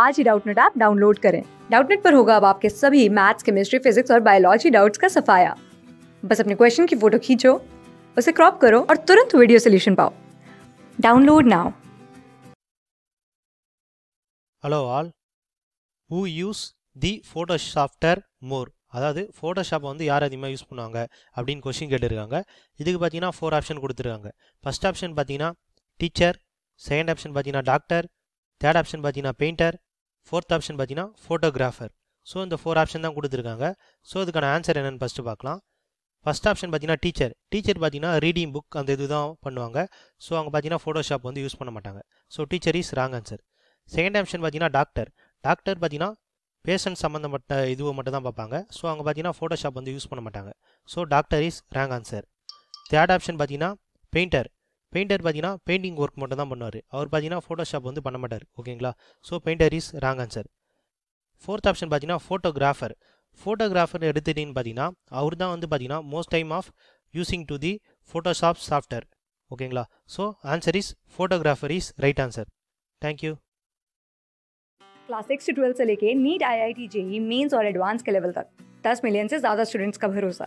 आज ही Doubtnut app download करें डाउटनेट पर होगा अब आपके सभी मैथ्स केमिस्ट्री फिजिक्स और बायोलॉजी डाउट्स का सफाया बस अपने क्वेश्चन की फोटो खींचो उसे क्रॉप करो और तुरंत वीडियो सोल्यूशन पाओ download now hello all who use the photo software more அதாவது ஃபோட்டோஷாப்பை வந்து யார் அதிகமாக யூஸ் பண்ணுவாங்க அப்படின்னு கொஷின் கேட்டிருக்காங்க இதுக்கு பார்த்தீங்கன்னா ஃபோர் ஆப்ஷன் கொடுத்துருக்காங்க ஃபஸ்ட் ஆப்ஷன் பார்த்தீங்கன்னா டீச்சர் செகண்ட் ஆப்ஷன் பார்த்தீங்கன்னா டாக்டர் தேர்ட் ஆப்ஷன் பார்த்தீங்கன்னா பெயிண்டர் ஃபோர்த் ஆப்ஷன் பார்த்தீங்கன்னா ஃபோட்டோகிராஃபர் ஸோ இந்த ஃபோர் ஆப்ஷன் தான் கொடுத்துருக்காங்க ஸோ அதுக்கான ஆன்சர் என்னென்னு ஃபஸ்ட்டு பார்க்கலாம் ஃபஸ்ட் ஆப்ஷன் பார்த்தீங்கன்னா டீச்சர் டீச்சர் பார்த்தீங்கன்னா ரீடிங் புக் அந்த இது தான் பண்ணுவாங்க ஸோ அவங்க பார்த்தீங்கன்னா ஃபோட்டோஷாப் வந்து யூஸ் பண்ண மாட்டாங்க so teacher is wrong answer second option பார்த்தீங்கன்னா டாக்டர் டாக்டர் பார்த்தீங்கன்னா பேஷண்ட் சம்மந்தப்பட்ட இதுவை மட்டும் தான் பார்ப்பாங்க ஸோ அவங்க பார்த்தீங்கன்னா ஃபோட்டோஷாப் வந்து யூஸ் பண்ண மாட்டாங்க so doctor is wrong answer third option பார்த்தீங்கன்னா பெயிண்டர் பெயிண்டர் பார்த்தீங்கன்னா பெயிண்டிங் ஒர்க் மட்டும் தான் பண்ணுவார் அவர் பார்த்தீங்கன்னா ஃபோட்டோஷாப் வந்து பண்ண மாட்டார் ஓகேங்களா so painter is wrong answer fourth option பார்த்தீங்கன்னா ஃபோட்டோகிராஃபர் ஃபோட்டோகிராஃபர் எடுத்துட்டீங்கன்னு பார்த்தீங்கன்னா அவர் தான் வந்து பார்த்தீங்கன்னா most time of using to the Photoshop software ஓகேங்களா so answer is photographer is right answer thank you class six से ट्वेल्थ से लेके NEET I I T JEE mains और एडवांस के लेवल तक दस मिलियन से ज़्यादा स्टूडेंट्स का भरोसा